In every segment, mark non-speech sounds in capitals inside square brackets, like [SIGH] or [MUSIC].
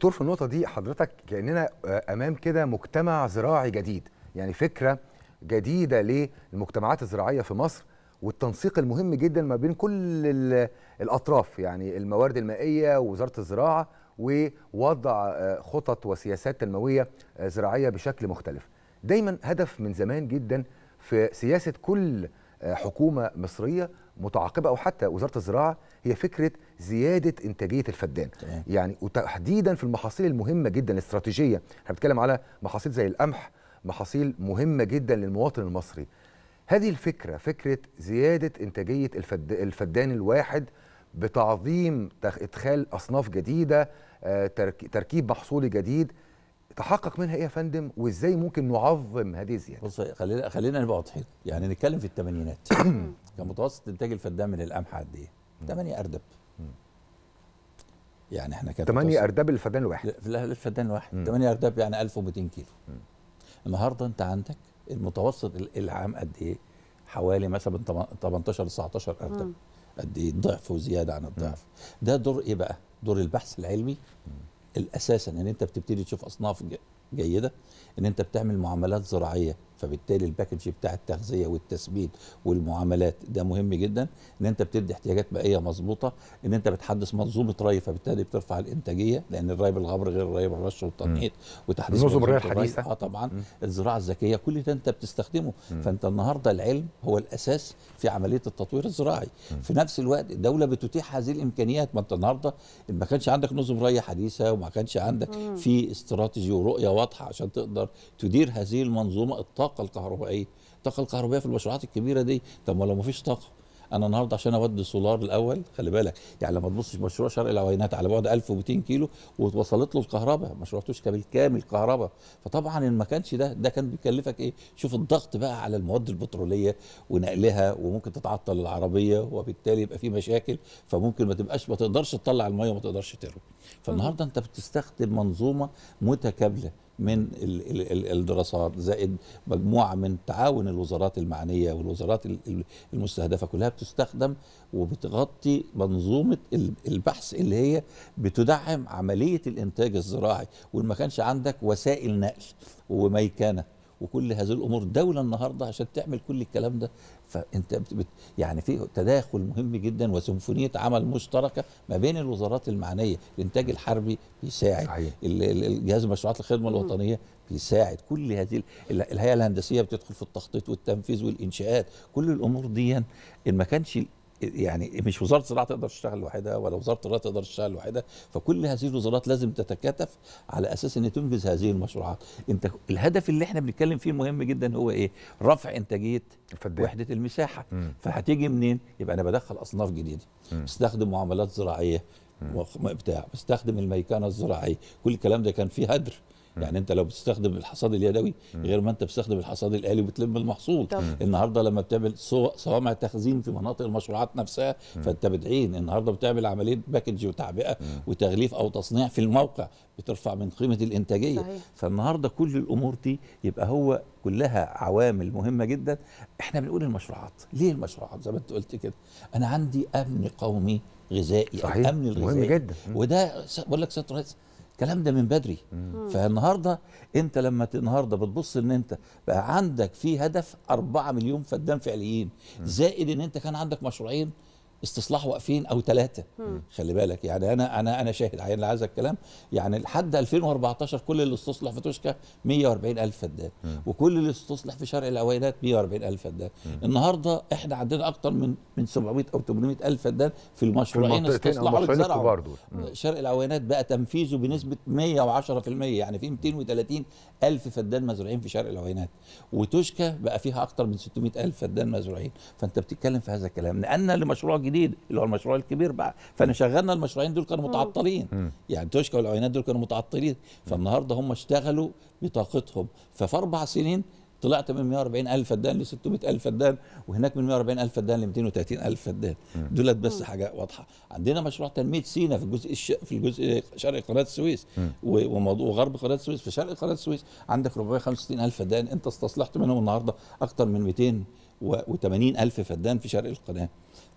دكتور في النقطه دي حضرتك كاننا آه، امام كده مجتمع زراعي جديد يعني فكره جديده للمجتمعات الزراعيه في مصر والتنسيق المهم جدا ما بين كل الاطراف يعني الموارد المائيه ووزاره الزراعه ووضع آه، خطط وسياسات تنمويه آه، زراعيه بشكل مختلف. دايما هدف من زمان جدا في سياسه كل حكومه مصريه متعاقبه او حتى وزاره الزراعه هي فكره زياده انتاجيه الفدان يعني وتحديدا في المحاصيل المهمه جدا الاستراتيجيه احنا بنتكلم على محاصيل زي القمح محاصيل مهمه جدا للمواطن المصري هذه الفكره فكره زياده انتاجيه الفد... الفدان الواحد بتعظيم ادخال اصناف جديده آه، تركيب محصول جديد تحقق منها ايه يا فندم وازاي ممكن نعظم هذه الزياده بص خلينا خلينا نبقى واضحين يعني نتكلم في الثمانينات [COUGHS] كان متوسط انتاج الفدان من القمح قد ايه 8 اردب يعني احنا كده 8 ارداب للفدان الواحد لا الفدان الواحد 8 ارداب يعني 1200 كيلو النهارده انت عندك المتوسط العام قد ايه حوالي مثلا 18 ل 19 اردب قد ايه ضعف وزياده عن الضعف ده دور ايه بقى دور البحث العلمي مم. الاساسا ان انت بتبتدي تشوف اصناف جيده ان انت بتعمل معاملات زراعيه فبالتالي الباكج بتاع التغذيه والتثبيت والمعاملات ده مهم جدا ان انت بتدي احتياجات بقيه مظبوطه ان انت بتحدث منظومه ري فبالتالي بترفع الانتاجيه لان الري بالغبر غير الري بالرش والتنقيط وتحديث منظوم الري الحديثه اه طبعا م. الزراعه الذكيه كل ده انت بتستخدمه م. فانت النهارده العلم هو الاساس في عمليه التطوير الزراعي م. في نفس الوقت الدوله بتتيح هذه الامكانيات ما انت النهارده ما كانش عندك نظم ري حديثه وما كانش عندك في استراتيجي ورؤيه واضحه عشان تقدر تدير هذه المنظومه الطاقه الطاقه الكهربائيه الطاقه الكهربائيه في المشروعات الكبيره دي طب ما لو ما فيش طاقه انا النهارده عشان اودي سولار الاول خلي بالك يعني لما تبص مشروع شرق العوينات على بعد 1200 كيلو ووصلت له الكهرباء مشروع توشكا بالكامل كهرباء فطبعا ان ما كانش ده ده كان بيكلفك ايه شوف الضغط بقى على المواد البتروليه ونقلها وممكن تتعطل العربيه وبالتالي يبقى في مشاكل فممكن ما تبقاش ما تقدرش تطلع الميه وما تقدرش تروي فالنهارده انت بتستخدم منظومه متكامله من الدراسات زائد مجموعه من تعاون الوزارات المعنيه والوزارات المستهدفه كلها بتستخدم وبتغطي منظومه البحث اللي هي بتدعم عمليه الانتاج الزراعي وما كانش عندك وسائل نقل وميكنه وكل هذه الامور دوله النهارده عشان تعمل كل الكلام ده فانت بت يعني في تداخل مهم جدا وسيمفونيه عمل مشتركه ما بين الوزارات المعنيه الانتاج الحربي بيساعد صحيح. الجهاز مشروعات الخدمه الوطنيه بيساعد كل هذه الهيئه الهندسيه بتدخل في التخطيط والتنفيذ والانشاءات كل الامور دي ان ما كانش يعني مش وزاره الزراعه تقدر تشتغل لوحدها ولا وزاره الزراعه تقدر تشتغل لوحدها فكل هذه الوزارات لازم تتكاتف على اساس ان تنجز هذه المشروعات انت الهدف اللي احنا بنتكلم فيه المهم جدا هو ايه رفع انتاجيه الفدان. وحده المساحه مم. فهتيجي منين يبقى انا بدخل اصناف جديده مم. بستخدم معاملات زراعيه بتاع بستخدم الميكانه الزراعيه كل الكلام ده كان فيه هدر يعني انت لو بتستخدم الحصاد اليدوي غير ما انت بتستخدم الحصاد الالي وبتلم المحصول طب. النهارده لما بتعمل صوامع تخزين في مناطق المشروعات نفسها فانت بتعين النهارده بتعمل عمليه باكج وتعبئه وتغليف او تصنيع في الموقع بترفع من قيمه الانتاجيه صحيح. فالنهارده كل الامور دي يبقى هو كلها عوامل مهمه جدا احنا بنقول المشروعات ليه المشروعات زي ما انت قلت كده انا عندي امن قومي غذائي صحيح. الامن الغذائي مهم جدا وده بقول لك سيد الكلام ده من بدري فالنهارده انت لما النهارده بتبص ان انت بقى عندك في هدف 4 مليون فدان فعليين زائد ان انت كان عندك مشروعين استصلاح واقفين او ثلاثه خلي بالك يعني انا انا انا شاهد عين هذا الكلام يعني لحد 2014 كل اللي استصلح في توشكا 140000 فدان وكل اللي استصلح في شرق العوينات 140000 فدان النهارده احنا عندنا اكتر من من 700 او 800000 فدان في المشروعين استصلحوا اتزرعوا شرق العوينات بقى تنفيذه بنسبه 110% يعني في 230000 فدان مزروعين في شرق العوينات وتوشكا بقى فيها اكتر من 600000 فدان مزروعين فانت بتتكلم في هذا الكلام نقلنا لمشروع جديد اللي هو المشروع الكبير بقى فانا شغلنا المشروعين دول كانوا متعطلين يعني توشكا والعينات دول كانوا متعطلين فالنهارده هم اشتغلوا بطاقتهم ففي اربع سنين طلعت من 140 الف فدان ل 600 الف فدان وهناك من 140 الف فدان ل 230 الف فدان دولت بس حاجه واضحه عندنا مشروع تنميه سينا في الجزء الش... في الجزء شرق قناه السويس وموضوع غرب قناه السويس في شرق قناه السويس عندك 465 الف فدان انت استصلحت منهم النهارده اكثر من 200 و80 ألف فدان في شرق القناة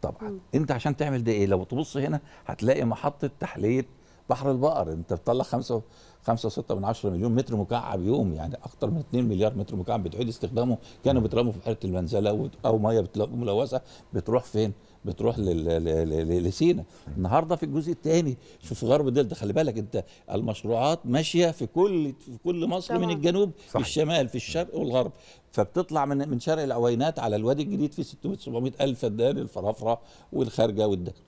طبعا م. أنت عشان تعمل ده إيه لو تبص هنا هتلاقي محطة تحلية بحر البقر أنت بتطلع 5 خمسة وستة من عشرة مليون متر مكعب يوم يعني أكتر من 2 مليار متر مكعب بتعيد استخدامه كانوا بيترموا في بحيرة المنزلة أو مية ملوثة بتروح فين؟ بتروح لسينا النهارده في الجزء الثاني شوف غرب الدلتا خلي بالك انت المشروعات ماشيه في كل في كل مصر من الجنوب صحيح. في الشمال في الشرق والغرب فبتطلع من من شرق العوينات على الوادي الجديد في 600 700 الف فدان الفرافره والخارجه والدخل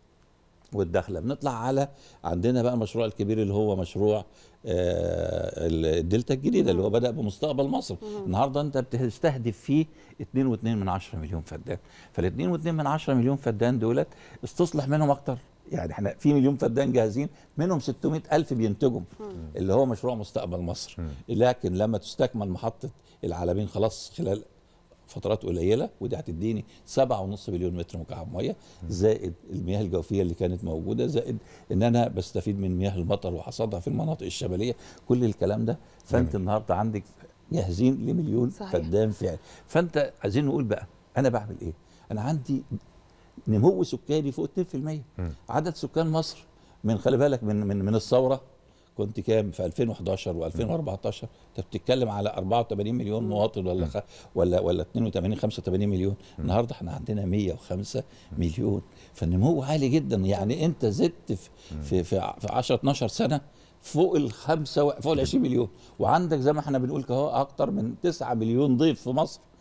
والدخله بنطلع على عندنا بقى المشروع الكبير اللي هو مشروع آه، الدلتا الجديده اللي هو بدا بمستقبل مصر النهارده انت بتستهدف فيه 2.2 من مليون فدان فال 2.2 من مليون فدان دولت استصلح منهم اكتر يعني احنا في مليون فدان جاهزين منهم 600 ألف بينتجوا اللي هو مشروع مستقبل مصر لكن لما تستكمل محطة العالمين خلاص خلال فترات قليله ودي هتديني 7.5 مليون متر مكعب ميه زائد المياه الجوفيه اللي كانت موجوده زائد ان انا بستفيد من مياه المطر وحصادها في المناطق الشماليه كل الكلام ده فانت مم. النهارده عندك جاهزين لمليون فدان فعلا فانت عايزين نقول بقى انا بعمل ايه انا عندي نمو سكاني فوق 2% عدد سكان مصر من خلي بالك من من من الثوره كنت كام في 2011 و2014 انت بتتكلم على 84 مليون مواطن ولا خ... ولا ولا 82 85 مليون النهارده احنا عندنا 105 مليون فالنمو عالي جدا يعني انت زدت في في في, في 10 12 سنه فوق ال 5 فوق ال 20 مليون وعندك زي ما احنا بنقول كده اكتر من 9 مليون ضيف في مصر